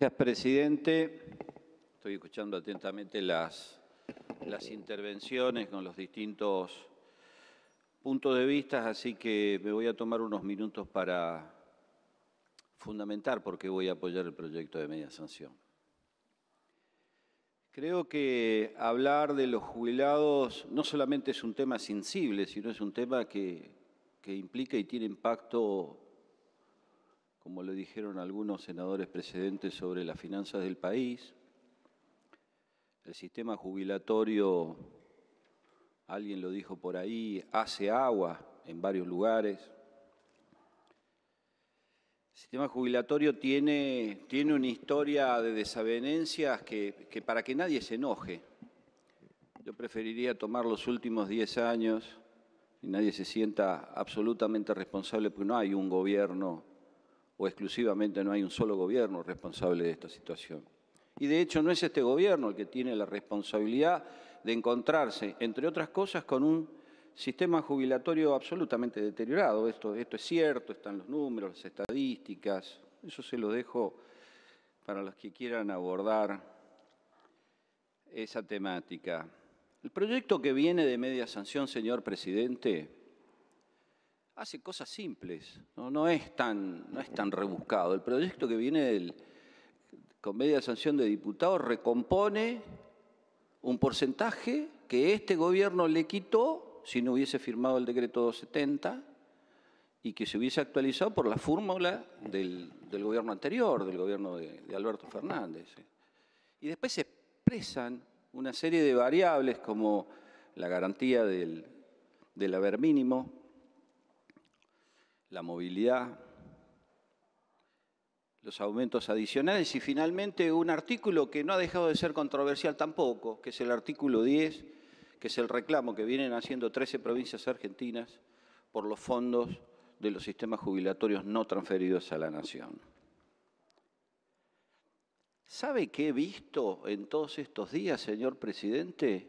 Gracias, presidente. Estoy escuchando atentamente las, intervenciones con los distintos puntos de vista, así que me voy a tomar unos minutos para fundamentar por qué voy a apoyar el proyecto de media sanción. Creo que hablar de los jubilados no solamente es un tema sensible, sino es un tema que implica y tiene impacto como lo dijeron algunos senadores precedentes sobre las finanzas del país. El sistema jubilatorio, alguien lo dijo por ahí, hace agua en varios lugares. El sistema jubilatorio tiene, tiene una historia de desavenencias que, que para que nadie se enoje. Yo preferiría tomar los últimos 10 años y nadie se sienta absolutamente responsable porque no hay un gobierno o exclusivamente no hay un solo gobierno responsable de esta situación. Y de hecho no es este gobierno el que tiene la responsabilidad de encontrarse, entre otras cosas, con un sistema jubilatorio absolutamente deteriorado. Esto, esto es cierto, están los números, las estadísticas, eso se lo dejo para los que quieran abordar esa temática. El proyecto que viene de media sanción, señor presidente, hace cosas simples, no, es, tan, no tan rebuscado. El proyecto que viene con media de Sanción de Diputados recompone un porcentaje que este gobierno le quitó si no hubiese firmado el decreto 270 y que se hubiese actualizado por la fórmula del, gobierno anterior, del gobierno de, Alberto Fernández. Y después se expresan una serie de variables como la garantía del haber mínimo, la movilidad, los aumentos adicionales y finalmente un artículo que no ha dejado de ser controversial tampoco, que es el artículo 10, que es el reclamo que vienen haciendo 13 provincias argentinas por los fondos de los sistemas jubilatorios no transferidos a la nación. ¿Sabe qué he visto en todos estos días, señor presidente?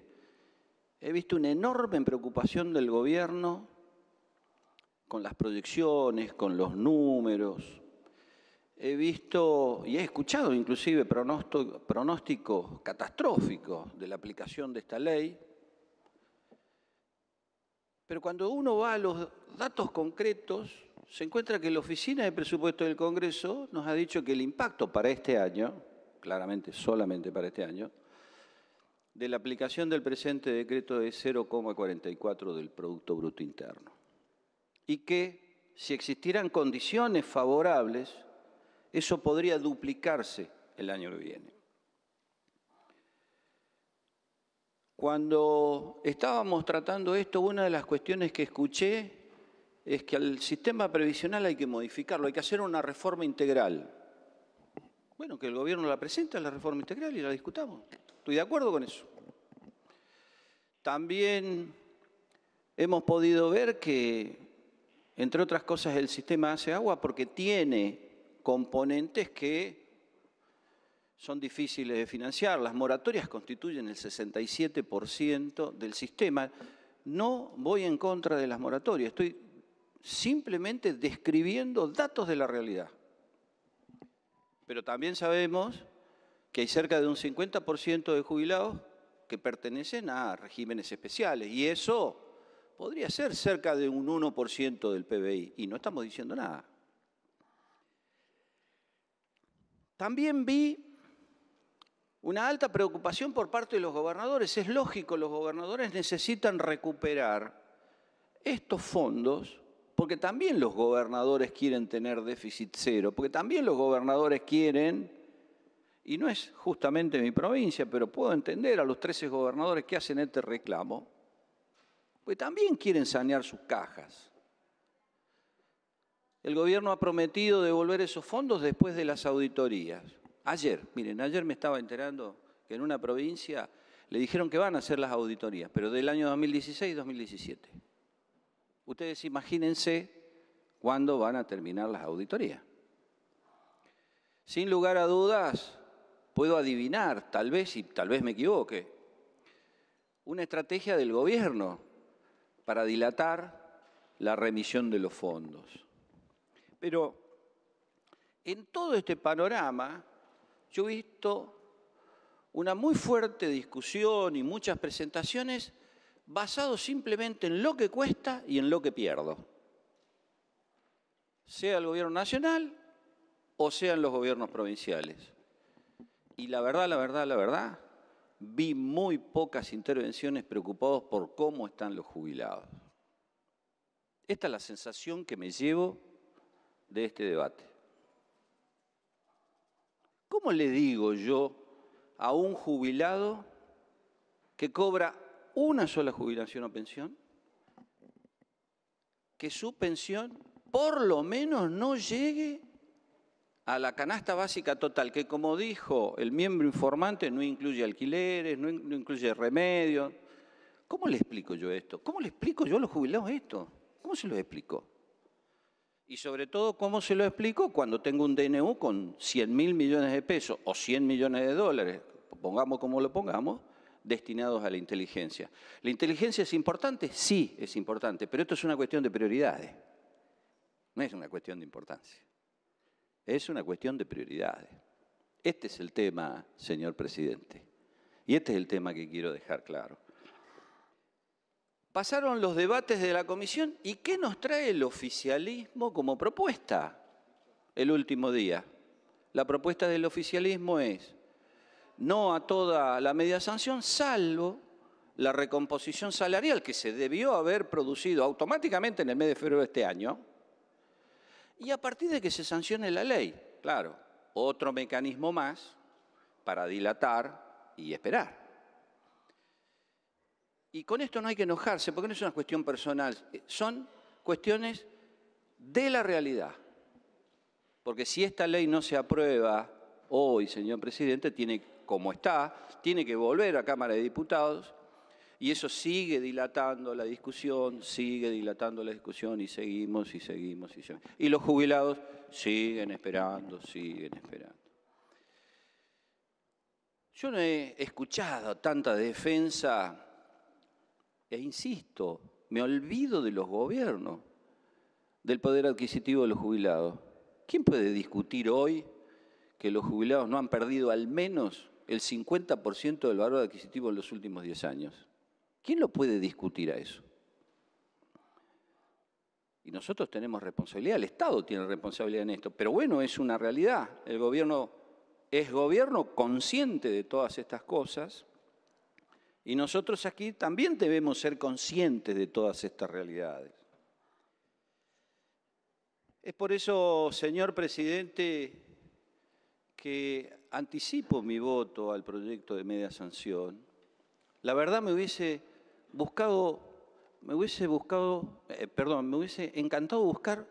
He visto una enorme preocupación del gobierno con las proyecciones, con los números. He visto y he escuchado inclusive pronósticos catastróficos de la aplicación de esta ley. Pero cuando uno va a los datos concretos, se encuentra que la Oficina de Presupuesto del Congreso nos ha dicho que el impacto para este año, claramente solamente para este año, de la aplicación del presente decreto es 0,44 del Producto Bruto Interno y que si existieran condiciones favorables, eso podría duplicarse el año que viene. Cuando estábamos tratando esto, una de las cuestiones que escuché es que al sistema previsional hay que modificarlo, hay que hacer una reforma integral. Bueno, que el gobierno la presente, la reforma integral, y la discutamos. Estoy de acuerdo con eso. También hemos podido ver que entre otras cosas, el sistema hace agua porque tiene componentes que son difíciles de financiar. Las moratorias constituyen el 67% del sistema. No voy en contra de las moratorias, estoy simplemente describiendo datos de la realidad. Pero también sabemos que hay cerca de un 50% de jubilados que pertenecen a regímenes especiales y eso podría ser cerca de un 1% del PBI, y no estamos diciendo nada. También vi una alta preocupación por parte de los gobernadores. Es lógico, los gobernadores necesitan recuperar estos fondos porque también los gobernadores quieren tener déficit cero, porque también los gobernadores quieren, y no es justamente mi provincia, pero puedo entender a los 13 gobernadores que hacen este reclamo, pues también quieren sanear sus cajas. El gobierno ha prometido devolver esos fondos después de las auditorías. Ayer, miren, ayer me estaba enterando que en una provincia le dijeron que van a hacer las auditorías, pero del año 2016-2017. Ustedes imagínense cuándo van a terminar las auditorías. Sin lugar a dudas, puedo adivinar, tal vez, y tal vez me equivoque, una estrategia del gobierno para dilatar la remisión de los fondos. Pero en todo este panorama yo he visto una muy fuerte discusión y muchas presentaciones basadas simplemente en lo que cuesta y en lo que pierdo. Sea el gobierno nacional o sean los gobiernos provinciales. Y la verdad, la verdad, la verdad, vi muy pocas intervenciones preocupados por cómo están los jubilados. Esta es la sensación que me llevo de este debate. ¿Cómo le digo yo a un jubilado que cobra una sola jubilación o pensión que su pensión por lo menos no llegue a la canasta básica total, que como dijo el miembro informante, no incluye alquileres, no, incluye remedios. ¿Cómo le explico yo esto? ¿Cómo le explico yo a los jubilados esto? ¿Cómo se lo explico? Y sobre todo, ¿cómo se lo explico cuando tengo un DNU con 100 mil millones de pesos o 100 millones de dólares, pongamos como lo pongamos, destinados a la inteligencia? ¿La inteligencia es importante? Sí, es importante, pero esto es una cuestión de prioridades, no es una cuestión de importancia. Es una cuestión de prioridades. Este es el tema, señor presidente. Y este es el tema que quiero dejar claro. Pasaron los debates de la comisión y ¿qué nos trae el oficialismo como propuesta el último día? La propuesta del oficialismo es no a toda la media sanción, salvo la recomposición salarial que se debió haber producido automáticamente en el mes de febrero de este año, y a partir de que se sancione la ley, claro, otro mecanismo más para dilatar y esperar. Y con esto no hay que enojarse, porque no es una cuestión personal, eh, son cuestiones de la realidad. Porque si esta ley no se aprueba hoy, señor presidente, tiene como está, tiene que volver a Cámara de Diputados y eso sigue dilatando la discusión, sigue dilatando la discusión y seguimos y seguimos y seguimos. Y los jubilados siguen esperando, siguen esperando. Yo no he escuchado tanta defensa, e insisto, me olvido de los gobiernos, del poder adquisitivo de los jubilados. ¿Quién puede discutir hoy que los jubilados no han perdido al menos el 50% del valor adquisitivo en los últimos 10 años? ¿Quién lo puede discutir a eso? Y nosotros tenemos responsabilidad, el Estado tiene responsabilidad en esto, pero bueno, es una realidad. El gobierno es gobierno consciente de todas estas cosas y nosotros aquí también debemos ser conscientes de todas estas realidades. Es por eso, señor presidente, que anticipo mi voto al proyecto de media sanción. La verdad me hubiese buscado, me hubiese buscado, eh, perdón, me hubiese encantado buscar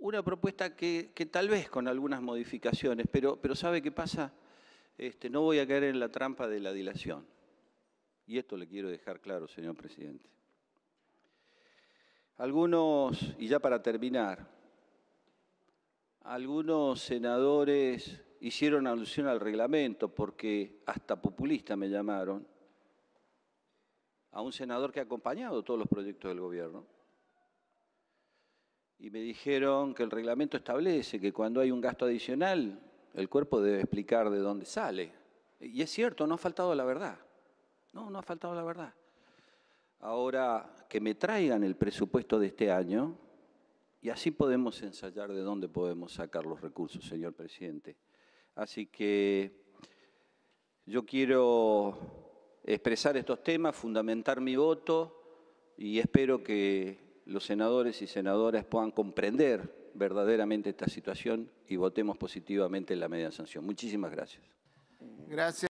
una propuesta que, que, tal vez con algunas modificaciones, pero, pero ¿sabe qué pasa? Este, no voy a caer en la trampa de la dilación. Y esto le quiero dejar claro, señor presidente. Algunos, y ya para terminar, algunos senadores hicieron alusión al reglamento porque hasta populista me llamaron a un senador que ha acompañado todos los proyectos del gobierno. Y me dijeron que el reglamento establece que cuando hay un gasto adicional, el cuerpo debe explicar de dónde sale. Y es cierto, no ha faltado la verdad. No, no ha faltado la verdad. Ahora, que me traigan el presupuesto de este año, y así podemos ensayar de dónde podemos sacar los recursos, señor presidente. Así que yo quiero expresar estos temas, fundamentar mi voto y espero que los senadores y senadoras puedan comprender verdaderamente esta situación y votemos positivamente en la media sanción. Muchísimas gracias. Gracias.